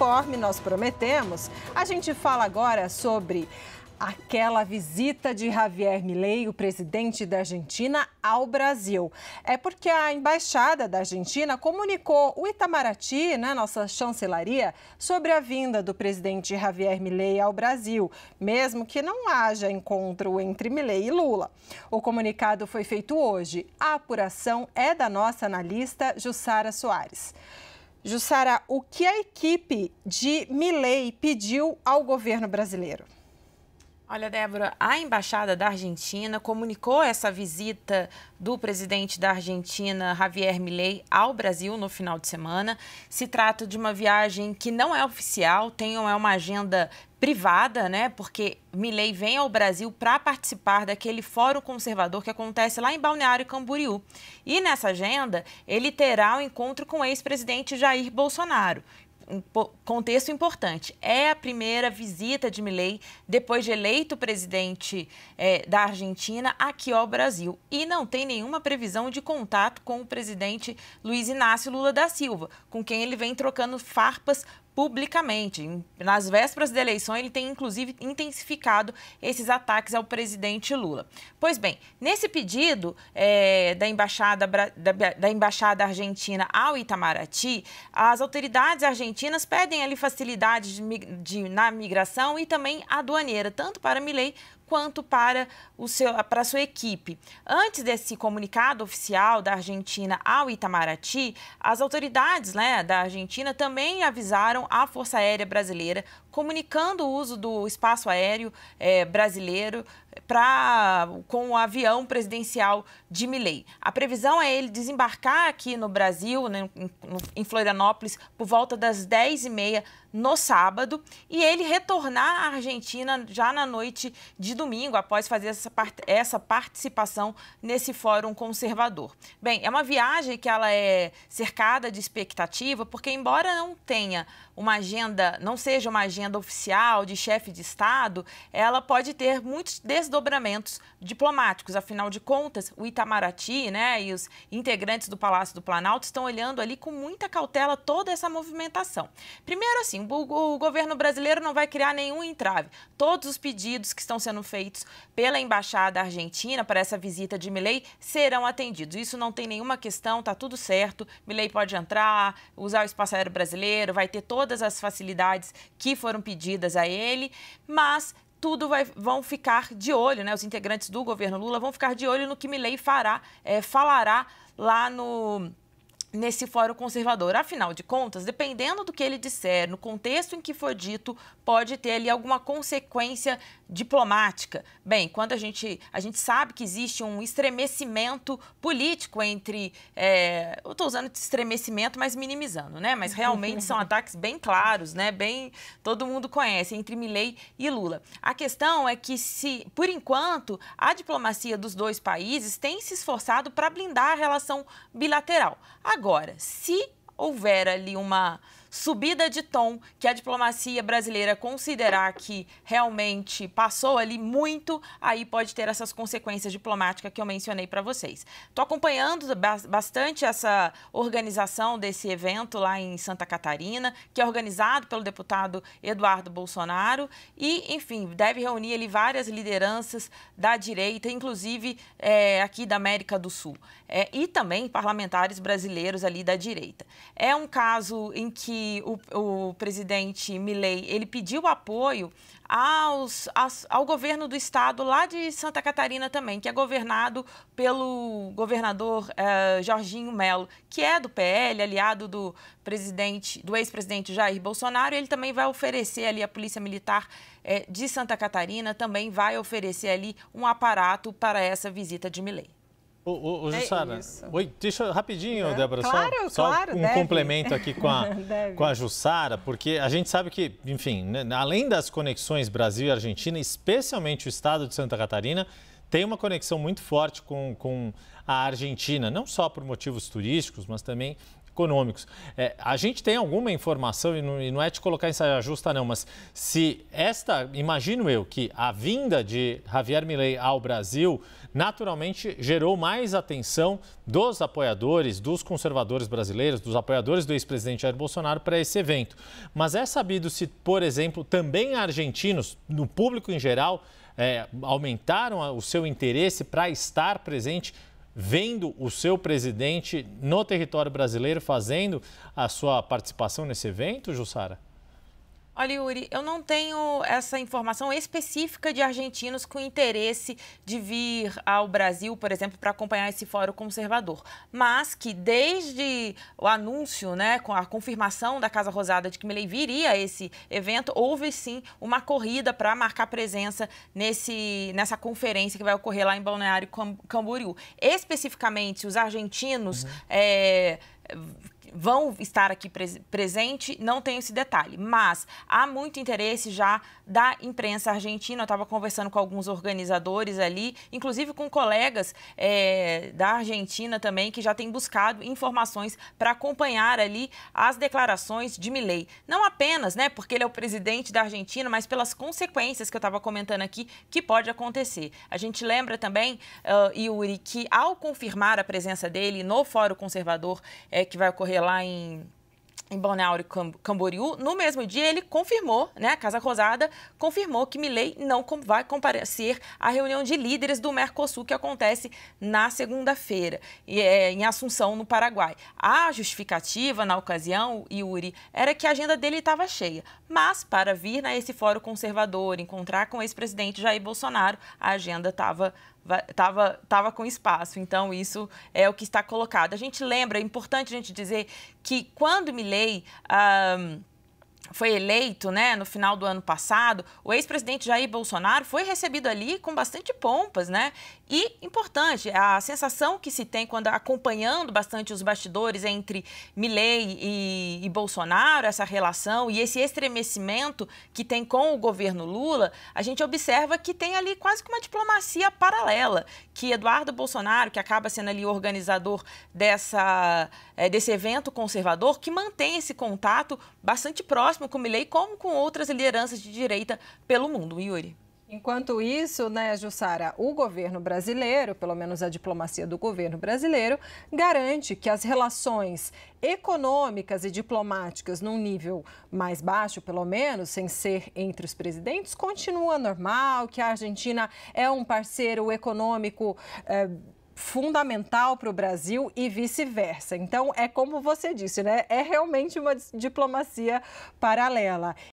conforme nós prometemos, a gente fala agora sobre aquela visita de Javier Milei, o presidente da Argentina, ao Brasil. É porque a embaixada da Argentina comunicou o Itamaraty, né, nossa chancelaria, sobre a vinda do presidente Javier Milei ao Brasil, mesmo que não haja encontro entre Milei e Lula. O comunicado foi feito hoje. A apuração é da nossa analista Jussara Soares. Jussara, o que a equipe de Milley pediu ao governo brasileiro? Olha, Débora, a Embaixada da Argentina comunicou essa visita do presidente da Argentina, Javier Milei, ao Brasil no final de semana. Se trata de uma viagem que não é oficial, tem é uma agenda privada, né? Porque Milei vem ao Brasil para participar daquele fórum conservador que acontece lá em Balneário Camboriú. E nessa agenda, ele terá o um encontro com o ex-presidente Jair Bolsonaro contexto importante. É a primeira visita de Milei depois de eleito presidente é, da Argentina aqui ao Brasil e não tem nenhuma previsão de contato com o presidente Luiz Inácio Lula da Silva, com quem ele vem trocando farpas publicamente. Nas vésperas da eleição, ele tem inclusive intensificado esses ataques ao presidente Lula. Pois bem, nesse pedido é, da, embaixada, da, da, embaixada argentina ao Itamaraty, as autoridades argentinas pedem ali facilidades de, de, na migração e também aduaneira, tanto para Milei quanto para, o seu, para a sua equipe. Antes desse comunicado oficial da Argentina ao Itamaraty, as autoridades né, da Argentina também avisaram a Força Aérea Brasileira, comunicando o uso do espaço aéreo é, brasileiro pra, com o avião presidencial de Milley. A previsão é ele desembarcar aqui no Brasil, né, em Florianópolis, por volta das 10h30 no sábado e ele retornar à Argentina já na noite de domingo, após fazer essa, part essa participação nesse Fórum Conservador. Bem, é uma viagem que ela é cercada de expectativa, porque embora não tenha uma agenda, não seja uma agenda oficial de chefe de Estado, ela pode ter muitos desdobramentos diplomáticos. Afinal de contas, o Itamaraty né, e os integrantes do Palácio do Planalto estão olhando ali com muita cautela toda essa movimentação. Primeiro, assim, o, o governo brasileiro não vai criar nenhum entrave. Todos os pedidos que estão sendo feitos pela Embaixada Argentina para essa visita de Milley serão atendidos. Isso não tem nenhuma questão, está tudo certo. Milley pode entrar, usar o espaço aéreo brasileiro, vai ter todas as facilidades que foram pedidas a ele, mas tudo vai, vão ficar de olho, né? Os integrantes do governo Lula vão ficar de olho no que Milei fará, é, falará lá no nesse fórum conservador. Afinal de contas, dependendo do que ele disser, no contexto em que for dito, pode ter ali alguma consequência diplomática. Bem, quando a gente, a gente sabe que existe um estremecimento político entre. É, eu estou usando estremecimento, mas minimizando, né? Mas realmente são ataques bem claros, né? Bem. Todo mundo conhece, entre Milley e Lula. A questão é que, se, por enquanto, a diplomacia dos dois países tem se esforçado para blindar a relação bilateral. Agora, Agora, se houver ali uma subida de tom que a diplomacia brasileira considerar que realmente passou ali muito, aí pode ter essas consequências diplomáticas que eu mencionei para vocês. Estou acompanhando bastante essa organização desse evento lá em Santa Catarina, que é organizado pelo deputado Eduardo Bolsonaro e, enfim, deve reunir ali várias lideranças da direita, inclusive é, aqui da América do Sul, é, e também parlamentares brasileiros ali da direita. É um caso em que o, o presidente Milley ele pediu apoio aos, aos, ao governo do estado lá de Santa Catarina também, que é governado pelo governador eh, Jorginho Melo, que é do PL, aliado do presidente, do ex-presidente Jair Bolsonaro. Ele também vai oferecer ali a Polícia Militar eh, de Santa Catarina, também vai oferecer ali um aparato para essa visita de Milley o o ô é Jussara, é oi, deixa rapidinho, é. Débora, claro, só, claro, só um deve. complemento aqui com a, com a Jussara, porque a gente sabe que, enfim, né, além das conexões Brasil e Argentina, especialmente o estado de Santa Catarina, tem uma conexão muito forte com, com a Argentina, não só por motivos turísticos, mas também econômicos. É, a gente tem alguma informação, e não, e não é te colocar em saia justa, não, mas se esta, imagino eu, que a vinda de Javier Milei ao Brasil naturalmente gerou mais atenção dos apoiadores, dos conservadores brasileiros, dos apoiadores do ex-presidente Jair Bolsonaro para esse evento. Mas é sabido se, por exemplo, também argentinos, no público em geral, é, aumentaram o seu interesse para estar presente vendo o seu presidente no território brasileiro fazendo a sua participação nesse evento, Jussara? Olha, Yuri, eu não tenho essa informação específica de argentinos com interesse de vir ao Brasil, por exemplo, para acompanhar esse fórum conservador. Mas que desde o anúncio, né, com a confirmação da Casa Rosada de que Milei viria a esse evento, houve sim uma corrida para marcar presença nesse, nessa conferência que vai ocorrer lá em Balneário Camboriú. Especificamente, os argentinos. Uhum. É, vão estar aqui pre presente, não tenho esse detalhe, mas há muito interesse já da imprensa argentina. Eu estava conversando com alguns organizadores ali, inclusive com colegas é, da Argentina também, que já têm buscado informações para acompanhar ali as declarações de Milei. Não apenas, né, porque ele é o presidente da Argentina, mas pelas consequências que eu estava comentando aqui que pode acontecer. A gente lembra também, uh, Yuri, que ao confirmar a presença dele no Fórum Conservador é, que vai ocorrer lá em em Balneário Camboriú, no mesmo dia ele confirmou, né, a Casa Rosada confirmou que Milei não vai comparecer à reunião de líderes do Mercosul que acontece na segunda-feira, é em Assunção, no Paraguai. A justificativa na ocasião, Yuri, era que a agenda dele estava cheia, mas, para vir nesse esse fórum conservador, encontrar com o ex-presidente Jair Bolsonaro, a agenda estava Tava, tava com espaço, então isso é o que está colocado. A gente lembra, é importante a gente dizer que quando Milley um, foi eleito né, no final do ano passado, o ex-presidente Jair Bolsonaro foi recebido ali com bastante pompas, né? E, importante, a sensação que se tem quando acompanhando bastante os bastidores entre Milley e, e Bolsonaro, essa relação e esse estremecimento que tem com o governo Lula, a gente observa que tem ali quase que uma diplomacia paralela, que Eduardo Bolsonaro, que acaba sendo ali organizador dessa, eh, desse evento conservador, que mantém esse contato bastante próximo próximo com Milley como com outras lideranças de direita pelo mundo. Yuri. Enquanto isso, né, Jussara, o governo brasileiro, pelo menos a diplomacia do governo brasileiro, garante que as relações econômicas e diplomáticas num nível mais baixo, pelo menos, sem ser entre os presidentes, continua normal, que a Argentina é um parceiro econômico. Eh, fundamental para o Brasil e vice-versa. Então, é como você disse, né? É realmente uma diplomacia paralela.